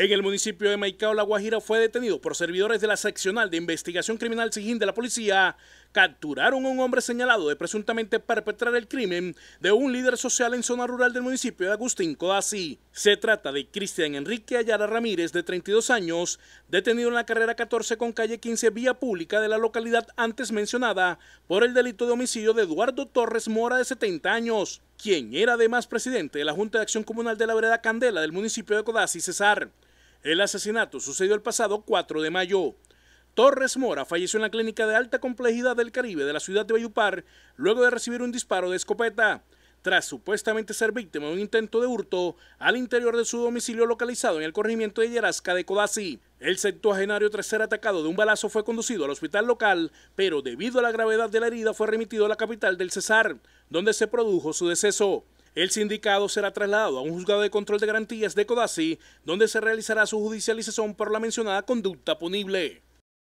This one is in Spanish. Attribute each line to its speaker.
Speaker 1: En el municipio de Maicao, La Guajira, fue detenido por servidores de la seccional de investigación criminal Sijín de la policía. Capturaron a un hombre señalado de presuntamente perpetrar el crimen de un líder social en zona rural del municipio de Agustín Codazzi. Se trata de Cristian Enrique Ayala Ramírez, de 32 años, detenido en la carrera 14 con calle 15, vía pública de la localidad antes mencionada, por el delito de homicidio de Eduardo Torres Mora, de 70 años, quien era además presidente de la Junta de Acción Comunal de la Vereda Candela del municipio de Codazzi, Cesar. El asesinato sucedió el pasado 4 de mayo. Torres Mora falleció en la clínica de alta complejidad del Caribe de la ciudad de Bayupar luego de recibir un disparo de escopeta, tras supuestamente ser víctima de un intento de hurto al interior de su domicilio localizado en el corregimiento de Yerasca de Codazzi. El septuagenario tras ser atacado de un balazo fue conducido al hospital local, pero debido a la gravedad de la herida fue remitido a la capital del Cesar, donde se produjo su deceso. El sindicado será trasladado a un juzgado de control de garantías de Codazzi, donde se realizará su judicialización por la mencionada conducta punible.